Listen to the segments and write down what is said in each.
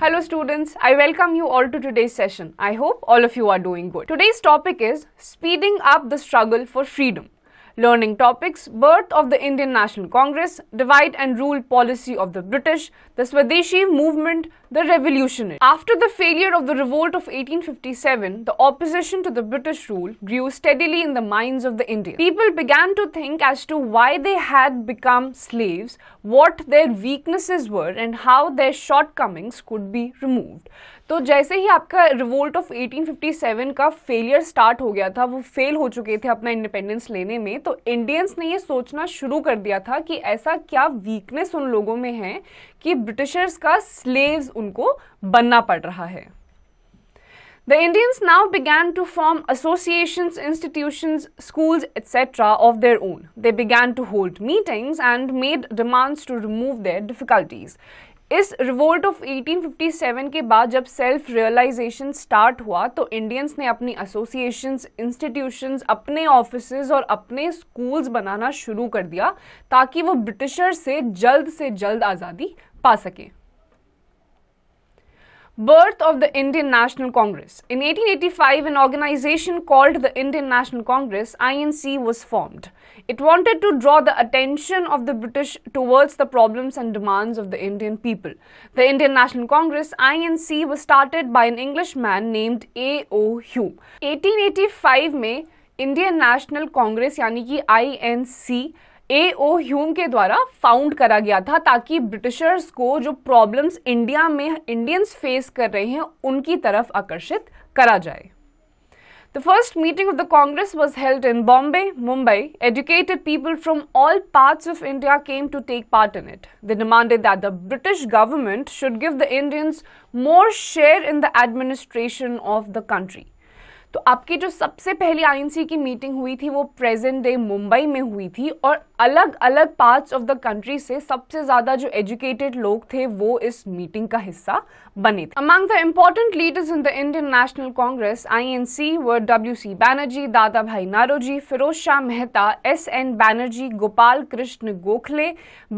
Hello students, I welcome you all to today's session. I hope all of you are doing good. Today's topic is speeding up the struggle for freedom. Learning topics Birth of the Indian National Congress, Divide and Rule Policy of the British, the Swadeshi Movement, the Revolutionary. After the failure of the revolt of 1857, the opposition to the British rule grew steadily in the minds of the Indians. People began to think as to why they had become slaves, what their weaknesses were, and how their shortcomings could be removed. तो जैसे ही आपका revolt of 1857 का failure start हो गया था वो fail हो चुके थे अपना इंडिपेंडेंस लेने में तो इंडियंस ने ये सोचना शुरू कर दिया था कि ऐसा क्या वीकनेस उन लोगों में है कि ब्रिटिशर्स का स्लेव्स उनको बनना पड़ रहा है The Indians now began to form associations, institutions, schools, etc. of their own. They began to hold meetings and made demands to remove their difficulties. इस रिवोल्ट ऑफ 1857 के बाद जब सेल्फ रियलाइजेशन स्टार्ट हुआ तो इंडियंस ने अपनी associations institutions अपने office और अपने स्कूल्स बनाना शुरू कर दिया ताकि वो ब्रिटिशर से जल्द से जल्द आज़ादी पा सकें Birth of the Indian National Congress. In 1885, an organization called the Indian National Congress, INC, was formed. It wanted to draw the attention of the British towards the problems and demands of the Indian people. The Indian National Congress, INC, was started by an Englishman named A.O. Hume. 1885 में Indian National Congress, यानी कि ए O Hume के द्वारा found करा गया था ताकि Britishers को जो प्रॉब्लम्स इंडिया में इंडियंस फेस कर रहे हैं उनकी तरफ आकर्षित करा जाए the first meeting of the Congress was held in Bombay Mumbai educated people from all parts of India came to take part in it the demanded that the British government should give the Indians more share in the administration of the country तो आपकी जो सबसे पहली INC की meeting हुई थी वो present day Mumbai में हुई थी और अलग अलग पार्ट्स ऑफ द कंट्री से सबसे ज्यादा जो एजुकेटेड लोग थे वो इस मीटिंग का हिस्सा बने थे among the important leaders in the Indian national Congress INC were W C Banerjee Dadabhai Naoroji Pherozeshah Mehta S N Banerjee Gopal Krishna Gokhale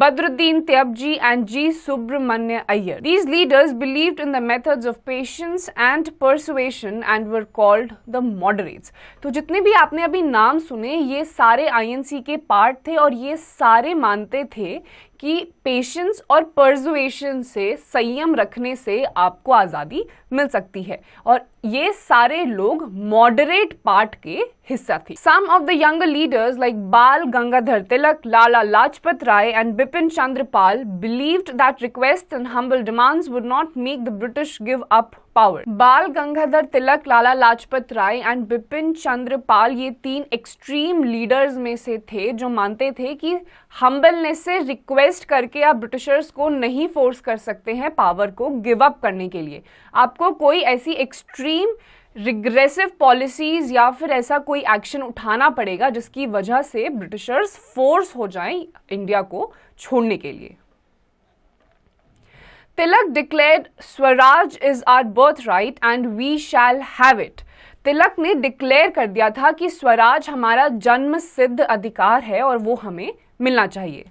Badruddin Tyabji and G Subramania Iyer these leaders believed in the methods of patience and persuasion and were called the moderates तो जितने भी आपने अभी नाम सुने ये सारे INC के पार्ट थे और ये सारे मानते थे कि पेशेंस और परजुएशन से संयम रखने से आपको आज़ादी मिल सकती है और ये सारे लोग मॉडरेट पार्ट के हिस्सा थे some of the young leaders like Bal Gangadhar Tilak Lala Lajpat Rai and Bipin Chandrapal believe believed that request and humble demands would not make the British give up power Bal Gangadhar Tilak Lala Lajpat Rai and Bipin Chandrapal ये तीन एक्सट्रीम लीडर्स में से थे जो मानते थे कि हम्बलनेस से रिक्वेस्ट प्रोटेस्ट करके आप ब्रिटिशर्स को नहीं फोर्स कर सकते हैं पावर को गिव अप करने के लिए आपको कोई ऐसी एक्सट्रीम रिग्रेसिव पॉलिसीज या फिर ऐसा कोई एक्शन उठाना पड़ेगा जिसकी वजह से ब्रिटिशर्स फोर्स हो जाएं इंडिया को छोड़ने के लिए Tilak declare swaraj is our birth right and we shall have it Tilak ने डिक्लेयर कर दिया था कि स्वराज हमारा जन्म सिद्ध अधिकार है और वो हमें मिलना चाहिए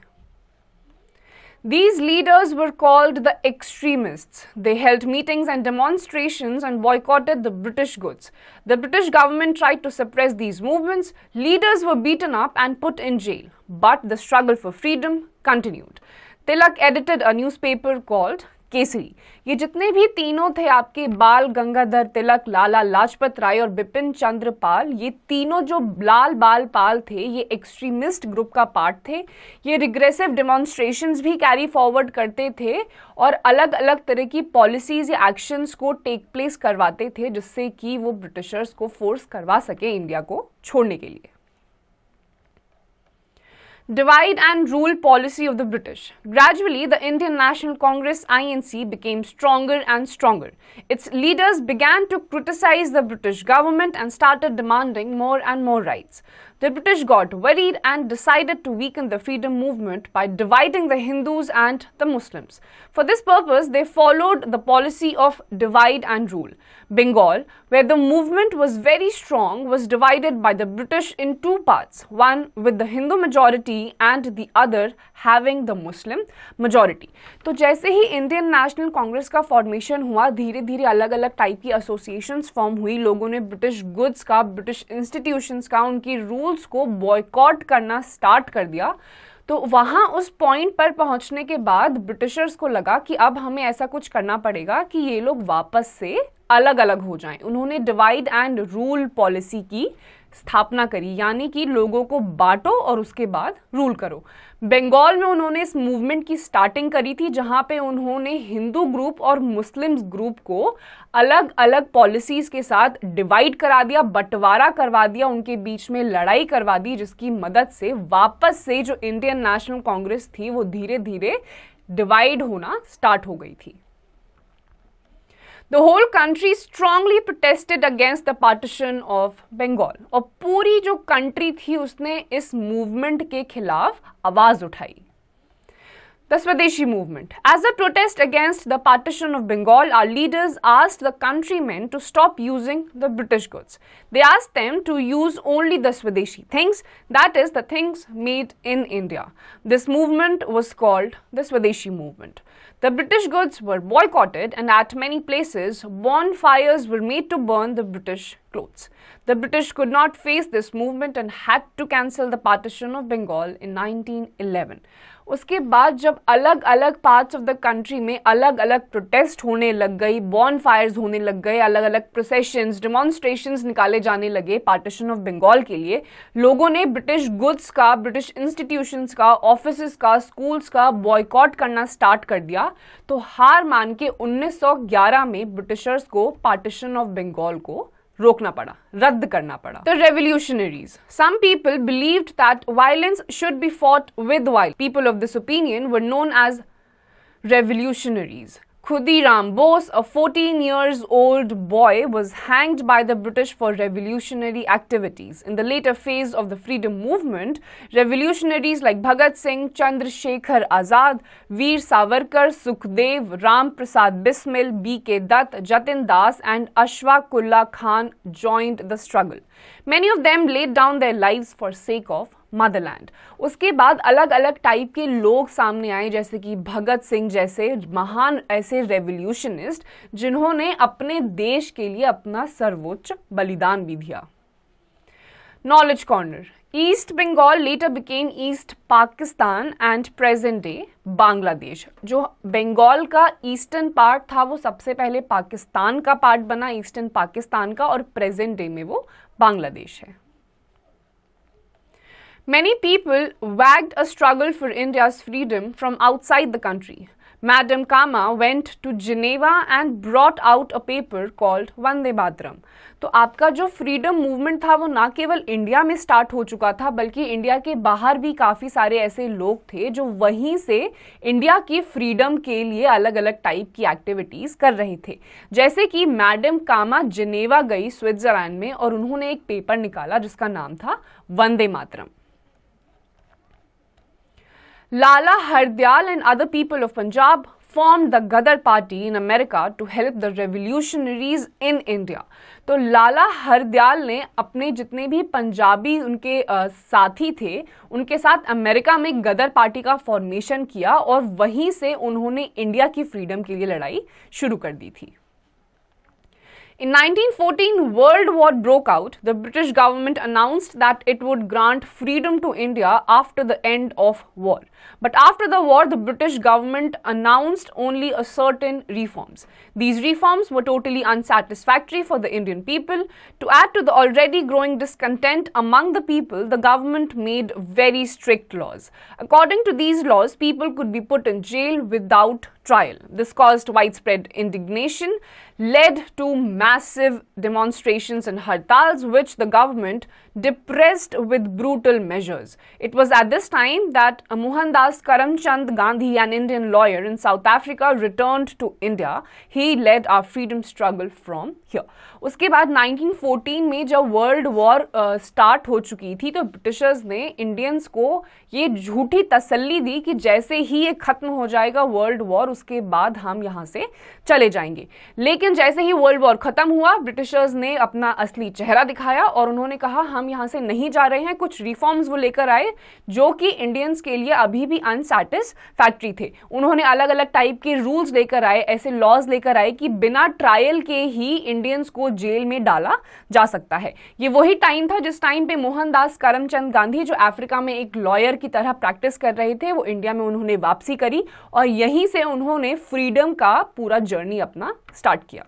These leaders were called the extremists. They held meetings and demonstrations and boycotted the British goods. The British government tried to suppress these movements. Leaders were beaten up and put in jail. But the struggle for freedom continued. Tilak edited a newspaper called Kesari ये जितने भी तीनों थे आपके बाल गंगाधर तिलक लाला लाजपत राय और बिपिन चंद्र पाल ये तीनों जो लाल बाल पाल थे ये एक्सट्रीमिस्ट ग्रुप का पार्ट थे ये रिग्रेसिव डिमॉन्स्ट्रेशंस भी कैरी फॉरवर्ड करते थे और अलग अलग तरह की पॉलिसीज या एक्शंस को टेक प्लेस करवाते थे जिससे कि वो ब्रिटिशर्स को फोर्स करवा सके इंडिया को छोड़ने के लिए divide and rule policy of the British. Gradually, the Indian National Congress INC became stronger and stronger. Its leaders began to criticize the British government and started demanding more and more rights the British got worried and decided to weaken the freedom movement by dividing the Hindus and the Muslims. For this purpose, they followed the policy of divide and rule. Bengal, where the movement was very strong, was divided by the British in two parts one with the Hindu majority and the other having the Muslim majority. So, जैसे ही Indian national Congress का formation हुआ धीरे धीरे अलग अलग of associations formed. Form हुई लोगों ने ब्रिटिश गुड्स का ब्रिटिश इंस्टीट्यूशंस का स्कूल्स को बॉयकॉट करना स्टार्ट कर दिया तो वहाँ उस पॉइंट पर पहुँचने के बाद ब्रिटिशर्स को लगा कि अब हमें ऐसा कुछ करना पड़ेगा कि ये लोग वापस से अलग अलग हो जाएं उन्होंने डिवाइड एंड रूल पॉलिसी की स्थापना करी यानी कि लोगों को बांटो और उसके बाद रूल करो बंगाल में उन्होंने इस मूवमेंट की स्टार्टिंग करी थी जहां पे उन्होंने हिंदू ग्रुप और मुस्लिम ग्रुप को अलग अलग पॉलिसीज के साथ डिवाइड करा दिया बंटवारा करवा दिया उनके बीच में लड़ाई करवा दी जिसकी मदद से वापस से जो इंडियन नेशनल कांग्रेस थी वो धीरे धीरे डिवाइड होना स्टार्ट हो गई थी The whole country strongly protested against the partition of Bengal. और पूरी जो country थी उसने इस movement के खिलाफ आवाज उठाई The Swadeshi movement. As a protest against the partition of Bengal, our leaders asked the countrymen to stop using the British goods. They asked them to use only the Swadeshi things, that is, the things made in India. This movement was called the Swadeshi movement. The British goods were boycotted, and at many places, bonfires were made to burn the British clothes. The British could not face this movement and had to cancel the partition of Bengal in 1911. उसके बाद जब अलग अलग parts of the country में अलग अलग protest होने लग गई बॉन फायर्स होने लग गए अलग अलग प्रोसेशंस डिमॉन्स्ट्रेशंस निकाले जाने लगे पार्टीशन ऑफ बंगाल के लिए लोगों ने ब्रिटिश गुड्स का ब्रिटिश इंस्टीट्यूशंस का ऑफिस का स्कूल्स का बॉयकॉट करना स्टार्ट कर दिया था तो हार मान के 1911 में ब्रिटिशर्स को पार्टीशन ऑफ बंगाल को रोकना पड़ा रद्द करना पड़ा the revolutionaries some people believe that violence should be fought with वायल people of this opinion were known as revolutionaries Khudiram Bose, a 14 years old boy, was hanged by the British for revolutionary activities. In the later phase of the freedom movement, revolutionaries like Bhagat Singh, Chandrasekhar Azad, Veer Savarkar, Sukhdev, Ram Prasad Bismil, B.K. Dutt, Jatin Das, and Ashwakulla Khan joined the struggle. Many of them laid down their lives for sake of motherland उसके बाद अलग अलग type के लोग सामने आए जैसे कि भगत सिंह जैसे महान ऐसे रेवोल्यूशनिस्ट जिन्होंने अपने देश के लिए अपना सर्वोच्च बलिदान भी दिया knowledge corner East Bengal later became East Pakistan and present day Bangladesh जो बंगाल का ईस्टर्न पार्ट था वो सबसे पहले पाकिस्तान का पार्ट बना ईस्टर्न पाकिस्तान का और प्रेजेंट डे में वो बांग्लादेश है Many people wagged a struggle for India's freedom from outside the country. Madam Kama went to Geneva and brought out a paper called Vande Bhadram. तो आपका जो फ्रीडम मूवमेंट था वो ना केवल इंडिया में स्टार्ट हो चुका था बल्कि इंडिया के बाहर भी काफ़ी सारे ऐसे लोग थे जो वहीं से इंडिया की फ्रीडम के लिए अलग अलग टाइप की एक्टिविटीज़ कर रहे थे जैसे कि मैडम कामा जिनेवा गई स्विट्ज़रलैंड में और उन्होंने एक पेपर निकाला जिसका नाम था वंदे मातरम Lala Hardyal and other people of Punjab formed the Gadar Party in America to help the revolutionaries in India. तो लाला हरदयाल ने अपने जितने भी पंजाबी उनके आ, साथी थे उनके साथ अमेरिका में गदर पार्टी का फॉर्मेशन किया और वहीं से उन्होंने इंडिया की फ्रीडम के लिए लड़ाई शुरू कर दी थी In 1914, World War broke out. The British government announced that it would grant freedom to India after the end of war. But after the war, the British government announced only a certain reforms. These reforms were totally unsatisfactory for the Indian people. To add to the already growing discontent among the people, the government made very strict laws. According to these laws, people could be put in jail without trial. This caused widespread indignation, led to massive demonstrations and hartals, which the government depressed with brutal measures. It was at this time that Mohandas Karamchand Gandhi, an Indian lawyer in South Africa, returned to India. He led our freedom struggle from here. उसके बाद 1914 में जब world war start हो चुकी थी तो Britishers ने Indians को ये झूठी तसल्ली दी कि जैसे ही ये ख़त्म हो जाएगा वर्ल्ड वॉर उसके बाद हम यहाँ से चले जाएंगे लेकिन जैसे ही वर्ल्ड वॉर ख़त्म हुआ ब्रिटिशर्स ने अपना असली चेहरा दिखाया और उन्होंने कहा हम हम यहाँ से नहीं जा रहे हैं कुछ रिफॉर्म्स वो लेकर आए जो कि इंडियंस के लिए अभी भी अनसेटिस्फैक्ट्री थे उन्होंने अलग अलग टाइप के रूल्स लेकर आए ऐसे लॉज लेकर आए कि बिना ट्रायल के ही इंडियंस को जेल में डाला जा सकता है ये वही टाइम था जिस टाइम पे मोहनदास करमचंद गांधी जो अफ्रीका में एक लॉयर की तरह प्रैक्टिस कर रहे थे वो इंडिया में उन्होंने वापसी करी और यहीं से उन्होंने फ्रीडम का पूरा जर्नी अपना स्टार्ट किया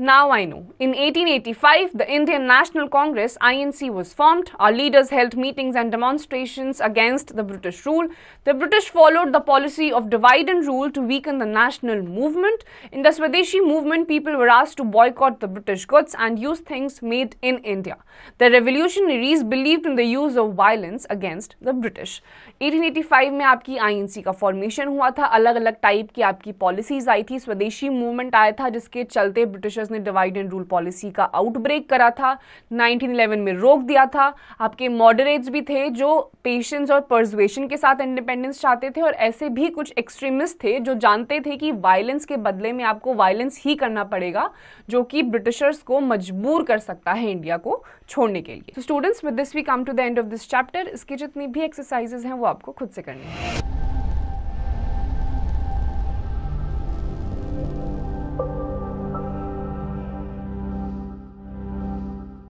Now I know. In 1885, the Indian National Congress, INC, was formed. Our leaders held meetings and demonstrations against the British rule. The British followed the policy of divide and rule to weaken the national movement. In the Swadeshi movement, people were asked to boycott the British goods and use things made in India. The revolutionaries believed in the use of violence against the British. 1885 में आपकी INC का formation हुआ था अलग अलग type की आपकी policies आई थी स्वदेशी movement आया था जिसके चलते Britishers सेंटर्स ने डिवाइड एंड रूल पॉलिसी का आउटब्रेक करा था 1911 में रोक दिया था आपके मॉडरेट्स भी थे जो पेशेंस और परजुएशन के साथ इंडिपेंडेंस चाहते थे और ऐसे भी कुछ एक्सट्रीमिस्ट थे जो जानते थे कि वायलेंस के बदले में आपको वायलेंस ही करना पड़ेगा जो कि ब्रिटिशर्स को मजबूर कर सकता है इंडिया को छोड़ने के लिए तो students with this we come to the end of this chapter इसकी जितनी भी एक्सरसाइजेज हैं वो आपको खुद से करनी है